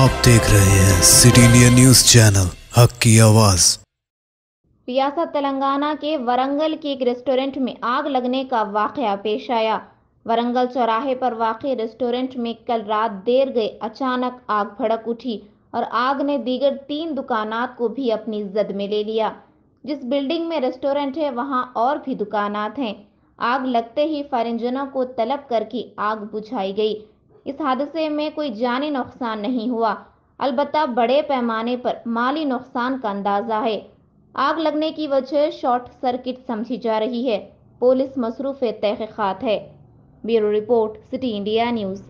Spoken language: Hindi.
आप देख रहे हैं सिटी इंडिया न्यूज चैनल हक की आवाज रियासत तेलंगाना के वरंगल के एक रेस्टोरेंट में आग लगने का वाकया पेश आया वरंगल चौराहे पर वाक़ रेस्टोरेंट में कल रात देर गए अचानक आग भड़क उठी और आग ने दीगर तीन दुकानात को भी अपनी जद में ले लिया जिस बिल्डिंग में रेस्टोरेंट है वहाँ और भी दुकानात हैं आग लगते ही फायर इंजनों को तलब करके आग बुझाई गई इस हादसे में कोई जानी नुकसान नहीं हुआ अलबत् बड़े पैमाने पर माली नुकसान का अंदाजा है आग लगने की वजह शॉर्ट सर्किट समझी जा रही है पुलिस मसरूफ़ तहकीक़ात है bureau report city India news